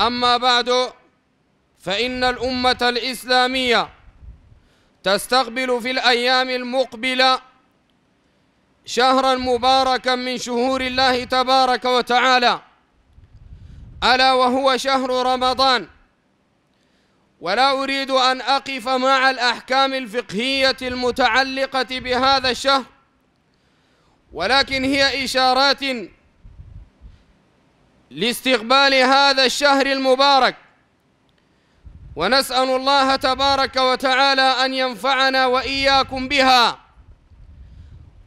أما بعد فإن الأمة الإسلامية تستقبل في الأيام المقبلة شهرا مباركا من شهور الله تبارك وتعالى ألا وهو شهر رمضان ولا أريد أن أقف مع الأحكام الفقهية المتعلقة بهذا الشهر ولكن هي إشارات لاستقبال هذا الشهر المبارك ونسأل الله تبارك وتعالى أن ينفعنا وإياكم بها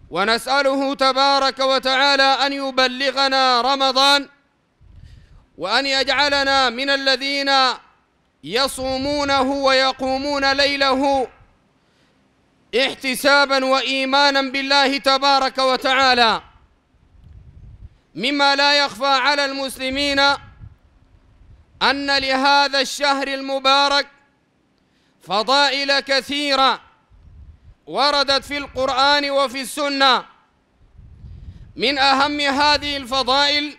ونسأله تبارك وتعالى أن يبلغنا رمضان وأن يجعلنا من الذين يصومونه ويقومون ليله احتسابا وإيمانا بالله تبارك وتعالى مما لا يخفى على المسلمين أن لهذا الشهر المبارك فضائل كثيرة وردت في القرآن وفي السنة من أهم هذه الفضائل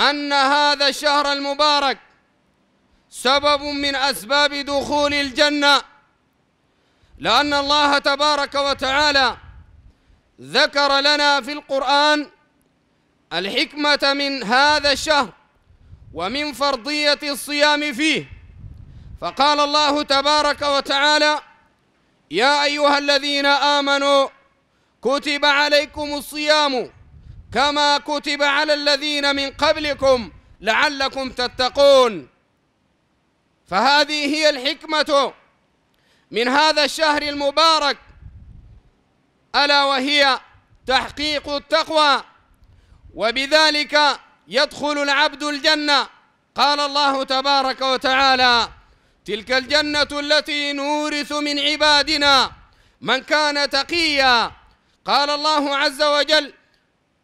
أن هذا الشهر المبارك سبب من أسباب دخول الجنة لأن الله تبارك وتعالى ذكر لنا في القرآن الحكمة من هذا الشهر ومن فرضية الصيام فيه فقال الله تبارك وتعالى يا أيها الذين آمنوا كتب عليكم الصيام كما كتب على الذين من قبلكم لعلكم تتقون فهذه هي الحكمة من هذا الشهر المبارك ألا وهي تحقيق التقوى وبذلك يدخل العبد الجنة قال الله تبارك وتعالى تلك الجنة التي نورث من عبادنا من كان تقيا قال الله عز وجل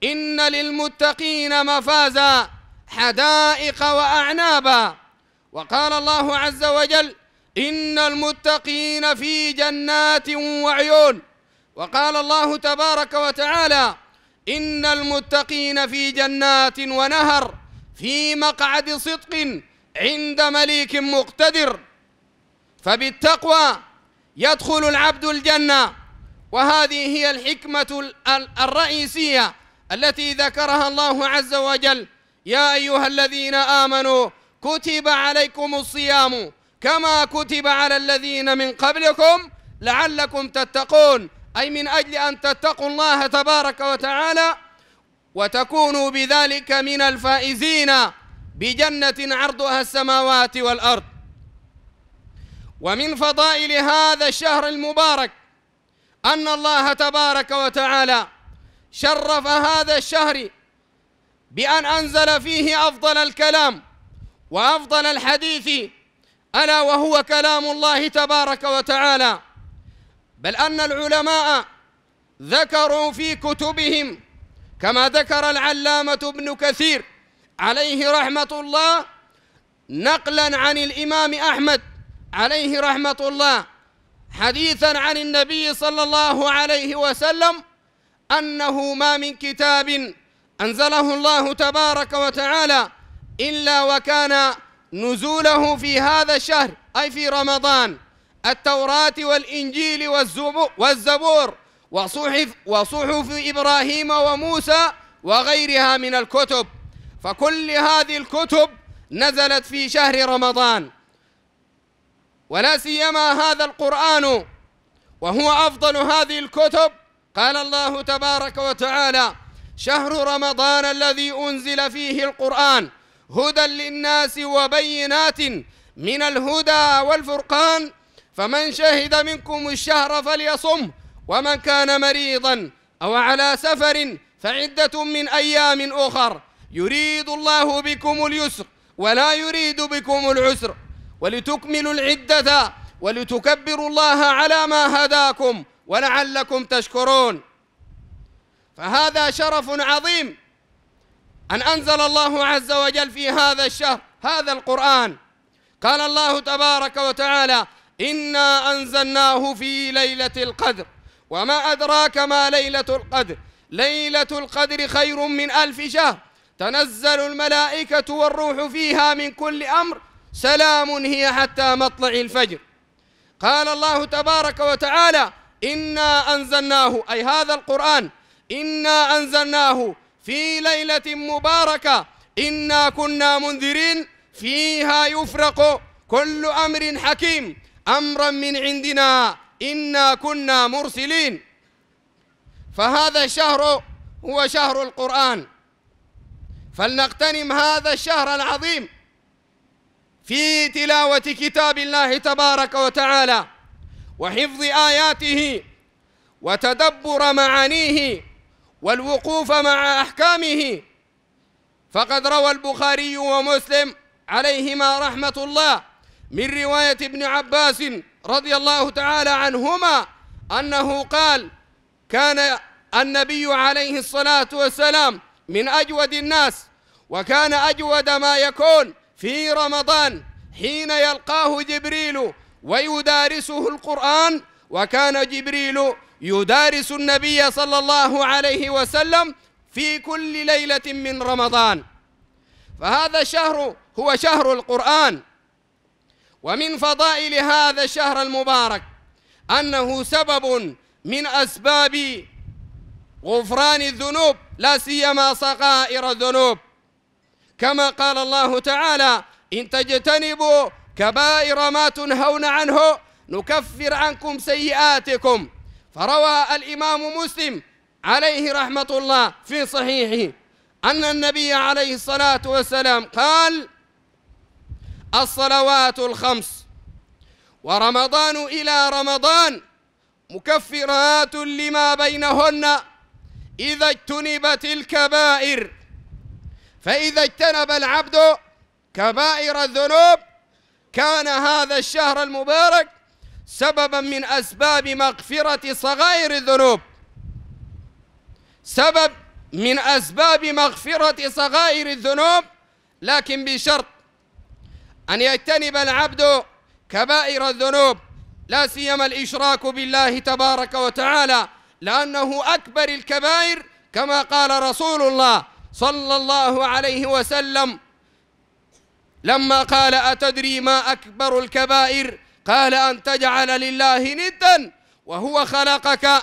إن للمتقين مفازا حدائق وأعنابا وقال الله عز وجل إن المتقين في جنات وعيون وقال الله تبارك وتعالى إن المتقين في جنات ونهر في مقعد صدق عند مليك مقتدر فبالتقوى يدخل العبد الجنة وهذه هي الحكمة الرئيسية التي ذكرها الله عز وجل يا أيها الذين آمنوا كتب عليكم الصيام كما كتب على الذين من قبلكم لعلكم تتقون أي من أجل أن تتقوا الله تبارك وتعالى وتكونوا بذلك من الفائزين بجنة عرضها السماوات والأرض ومن فضائل هذا الشهر المبارك أن الله تبارك وتعالى شرف هذا الشهر بأن أنزل فيه أفضل الكلام وأفضل الحديث ألا وهو كلام الله تبارك وتعالى بل أن العلماء ذكروا في كتبهم كما ذكر العلامة ابن كثير عليه رحمة الله نقلا عن الإمام أحمد عليه رحمة الله حديثا عن النبي صلى الله عليه وسلم أنه ما من كتاب أنزله الله تبارك وتعالى إلا وكان نزوله في هذا الشهر أي في رمضان التوراة والإنجيل والزبور وصحف, وصحف إبراهيم وموسى وغيرها من الكتب فكل هذه الكتب نزلت في شهر رمضان ولا سيما هذا القرآن وهو أفضل هذه الكتب قال الله تبارك وتعالى شهر رمضان الذي أنزل فيه القرآن هدى للناس وبينات من الهدى والفرقان فمن شهد منكم الشهر فليصم ومن كان مريضا أو على سفر فعدة من أيام أخر يريد الله بكم اليسر ولا يريد بكم العسر ولتكملوا العدة ولتكبروا الله على ما هداكم ولعلكم تشكرون فهذا شرف عظيم أن أنزل الله عز وجل في هذا الشهر هذا القرآن قال الله تبارك وتعالى إنا أنزلناه في ليلة القدر وما أدراك ما ليلة القدر ليلة القدر خير من ألف شهر تنزل الملائكة والروح فيها من كل أمر سلام هي حتى مطلع الفجر قال الله تبارك وتعالى إنا أنزلناه أي هذا القرآن إنا أنزلناه في ليلة مباركة إنا كنا منذرين فيها يفرق كل أمر حكيم أمرا من عندنا إنا كنا مرسلين فهذا الشهر هو شهر القرآن فلنغتنم هذا الشهر العظيم في تلاوة كتاب الله تبارك وتعالى وحفظ آياته وتدبر معانيه والوقوف مع أحكامه فقد روى البخاري ومسلم عليهما رحمة الله من رواية ابن عباس رضي الله تعالى عنهما أنه قال كان النبي عليه الصلاة والسلام من أجود الناس وكان أجود ما يكون في رمضان حين يلقاه جبريل ويدارسه القرآن وكان جبريل يدارس النبي صلى الله عليه وسلم في كل ليلة من رمضان فهذا الشهر هو شهر القرآن ومن فضائل هذا الشهر المبارك أنه سبب من أسباب غفران الذنوب لا سيما صغائر الذنوب كما قال الله تعالى إن تجتنبوا كبائر ما تنهون عنه نكفر عنكم سيئاتكم فروى الإمام مسلم عليه رحمة الله في صحيحه أن النبي عليه الصلاة والسلام قال الصلوات الخمس ورمضان إلى رمضان مكفرات لما بينهن إذا اجتنبت الكبائر فإذا اجتنب العبد كبائر الذنوب كان هذا الشهر المبارك سببا من أسباب مغفرة صغائر الذنوب سبب من أسباب مغفرة صغائر الذنوب لكن بشرط أن يجتنب العبد كبائر الذنوب لا سيما الإشراك بالله تبارك وتعالى لأنه أكبر الكبائر كما قال رسول الله صلى الله عليه وسلم لما قال أتدري ما أكبر الكبائر قال أن تجعل لله ندا وهو خلقك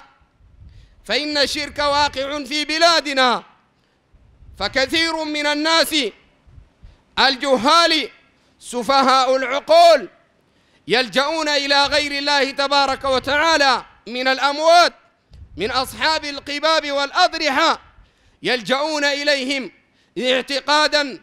فإن الشرك واقع في بلادنا فكثير من الناس الجهال سفهاء العقول يلجؤون إلى غير الله تبارك وتعالى من الأموات من أصحاب القباب والأضرحة يلجؤون إليهم اعتقادا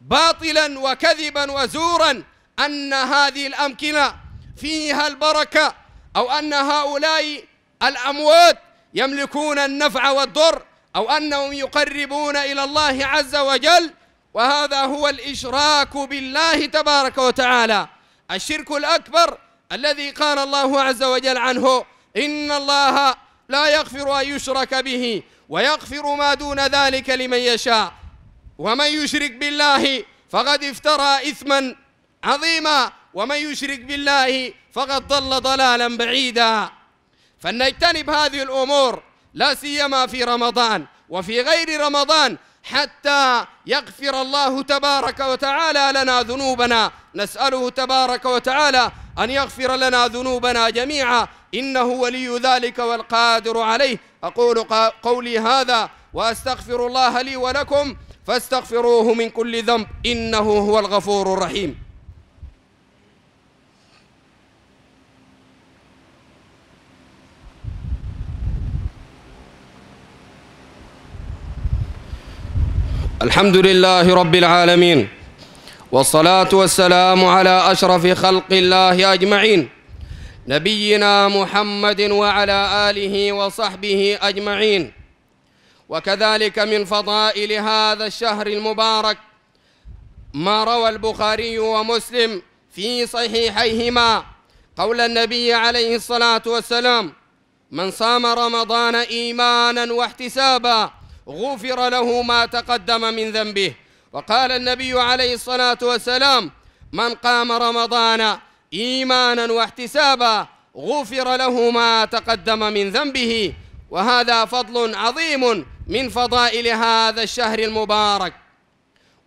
باطلا وكذبا وزورا أن هذه الأمكنة فيها البركة أو أن هؤلاء الأموات يملكون النفع والضر أو أنهم يقربون إلى الله عز وجل وهذا هو الإشراك بالله تبارك وتعالى الشرك الأكبر الذي قال الله عز وجل عنه إن الله لا يغفر أن يشرك به ويغفر ما دون ذلك لمن يشاء ومن يشرك بالله فقد افترى إثما عظيما ومن يشرك بالله فقد ضل ضلالا بعيدا فلنجتنب هذه الأمور لا سيما في رمضان وفي غير رمضان حتى يغفر الله تبارك وتعالى لنا ذنوبنا نسأله تبارك وتعالى أن يغفر لنا ذنوبنا جميعا إنه ولي ذلك والقادر عليه أقول قولي هذا وأستغفر الله لي ولكم فاستغفروه من كل ذنب إنه هو الغفور الرحيم الحمد لله رب العالمين والصلاة والسلام على أشرف خلق الله أجمعين نبينا محمد وعلى آله وصحبه أجمعين وكذلك من فضائل هذا الشهر المبارك ما روى البخاري ومسلم في صحيحيهما قول النبي عليه الصلاة والسلام من صام رمضان إيمانا واحتسابا غفر له ما تقدم من ذنبه وقال النبي عليه الصلاة والسلام من قام رمضان إيمانا واحتسابا غفر له ما تقدم من ذنبه وهذا فضل عظيم من فضائل هذا الشهر المبارك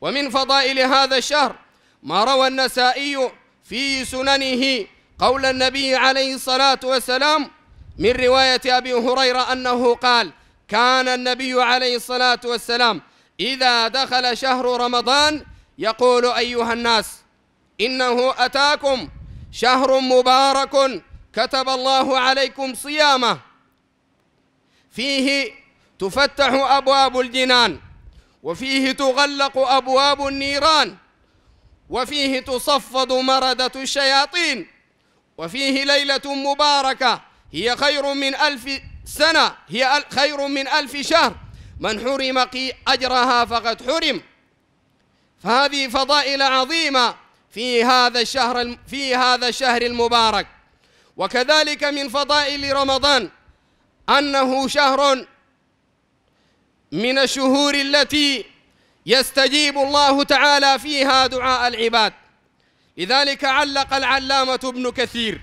ومن فضائل هذا الشهر ما روى النسائي في سننه قول النبي عليه الصلاة والسلام من رواية أبي هريرة أنه قال كان النبي عليه الصلاة والسلام إذا دخل شهر رمضان يقول أيها الناس إنه أتاكم شهر مبارك كتب الله عليكم صيامه فيه تفتح أبواب الجنان وفيه تغلق أبواب النيران وفيه تصفد مردة الشياطين وفيه ليلة مباركة هي خير من ألف سنة هي خير من ألف شهر من حرم أجرها فقد حرم فهذه فضائل عظيمة في هذا الشهر في هذا الشهر المبارك وكذلك من فضائل رمضان أنه شهر من الشهور التي يستجيب الله تعالى فيها دعاء العباد لذلك علق العلامة ابن كثير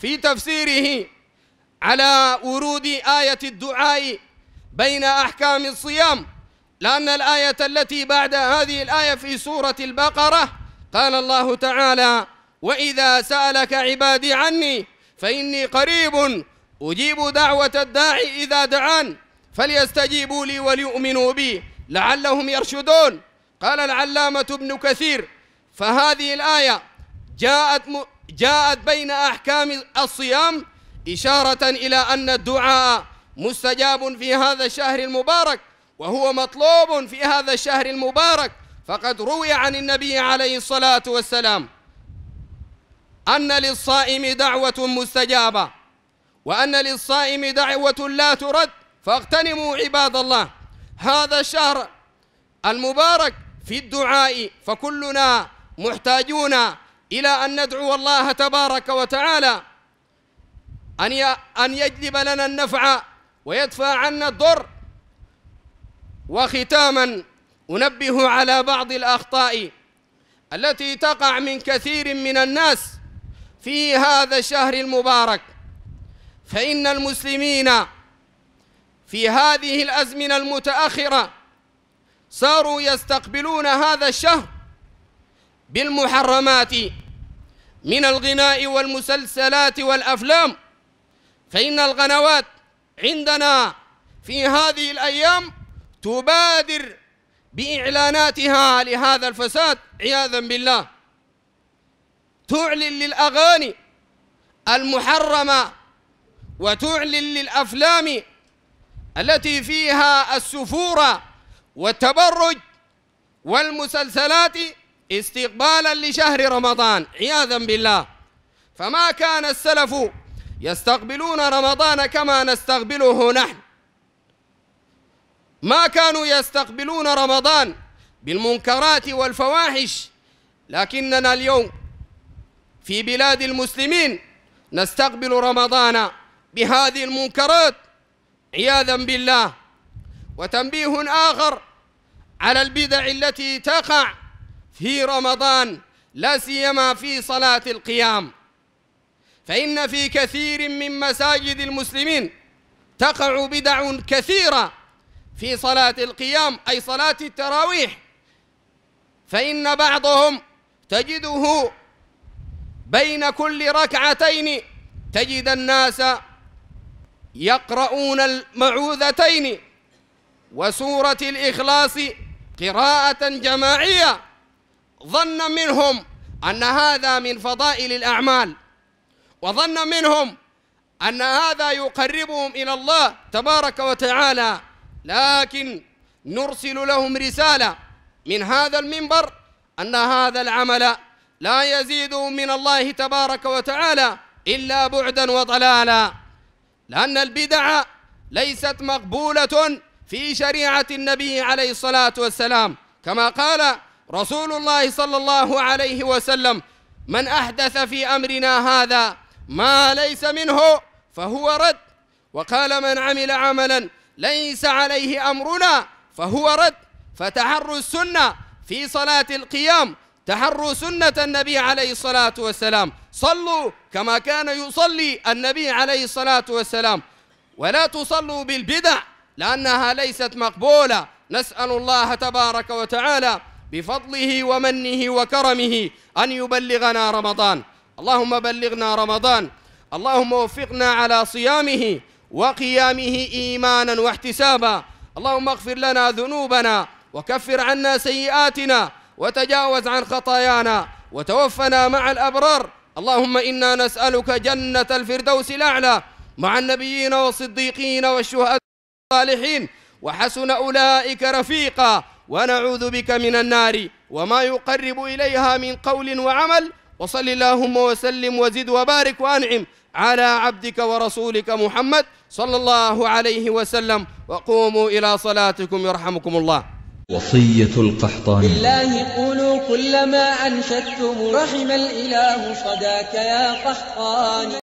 في تفسيره على ورود آية الدعاء بين أحكام الصيام لأن الآية التي بعد هذه الآية في سورة البقرة قال الله تعالى وإذا سألك عبادي عني فإني قريب أجيب دعوة الداعي إذا دعان فليستجيبوا لي وليؤمنوا بي لعلهم يرشدون قال العلامة ابن كثير فهذه الآية جاءت, جاءت بين أحكام الصيام إشارة إلى أن الدعاء مستجاب في هذا الشهر المبارك وهو مطلوب في هذا الشهر المبارك فقد روي عن النبي عليه الصلاة والسلام أن للصائم دعوة مستجابة وأن للصائم دعوة لا ترد فاغتنموا عباد الله هذا الشهر المبارك في الدعاء فكلنا محتاجون إلى أن ندعو الله تبارك وتعالى أن أن يجلب لنا النفع ويدفع عنا الضر وختاما أنبه على بعض الأخطاء التي تقع من كثير من الناس في هذا الشهر المبارك فإن المسلمين في هذه الأزمنة المتأخرة صاروا يستقبلون هذا الشهر بالمحرمات من الغناء والمسلسلات والأفلام فإن القنوات عندنا في هذه الأيام تبادر بإعلاناتها لهذا الفساد عياذا بالله تعلن للأغاني المحرمة وتعلن للأفلام التي فيها السفورة والتبرج والمسلسلات استقبالا لشهر رمضان عياذا بالله فما كان السلف يستقبلون رمضان كما نستقبله نحن ما كانوا يستقبلون رمضان بالمنكرات والفواحش لكننا اليوم في بلاد المسلمين نستقبل رمضان بهذه المنكرات عياذا بالله وتنبيه آخر على البدع التي تقع في رمضان لا سيما في صلاة القيام فإن في كثير من مساجد المسلمين تقع بدع كثيرة في صلاة القيام أي صلاة التراويح فإن بعضهم تجده بين كل ركعتين تجد الناس يقرؤون المعوذتين وسورة الإخلاص قراءة جماعية ظنا منهم أن هذا من فضائل الأعمال وظن منهم أن هذا يقربهم إلى الله تبارك وتعالى لكن نرسل لهم رسالة من هذا المنبر أن هذا العمل لا يزيدهم من الله تبارك وتعالى إلا بعدا وضلالا لأن البدع ليست مقبولة في شريعة النبي عليه الصلاة والسلام كما قال رسول الله صلى الله عليه وسلم من أحدث في أمرنا هذا ما ليس منه فهو رد وقال من عمل عملا ليس عليه أمرنا فهو رد فتحروا السنة في صلاة القيام تحروا سنة النبي عليه الصلاة والسلام صلوا كما كان يصلي النبي عليه الصلاة والسلام ولا تصلوا بالبدع لأنها ليست مقبولة نسأل الله تبارك وتعالى بفضله ومنه وكرمه أن يبلغنا رمضان اللهم بلغنا رمضان اللهم وفقنا على صيامه وقيامه إيمانا واحتسابا اللهم اغفر لنا ذنوبنا وكفر عنا سيئاتنا وتجاوز عن خطايانا وتوفنا مع الأبرار اللهم إنا نسألك جنة الفردوس الأعلى مع النبيين والصديقين والشهداء والصالحين وحسن أولئك رفيقا ونعوذ بك من النار وما يقرب إليها من قول وعمل وصل اللهم وسلم وزد وبارك وأنعم على عبدك ورسولك محمد صلى الله عليه وسلم وقوموا إلى صلاتكم يرحمكم الله وصية القحطاني بالله قولوا كلما أنشدتم رحم الإله صداك يا قحطاني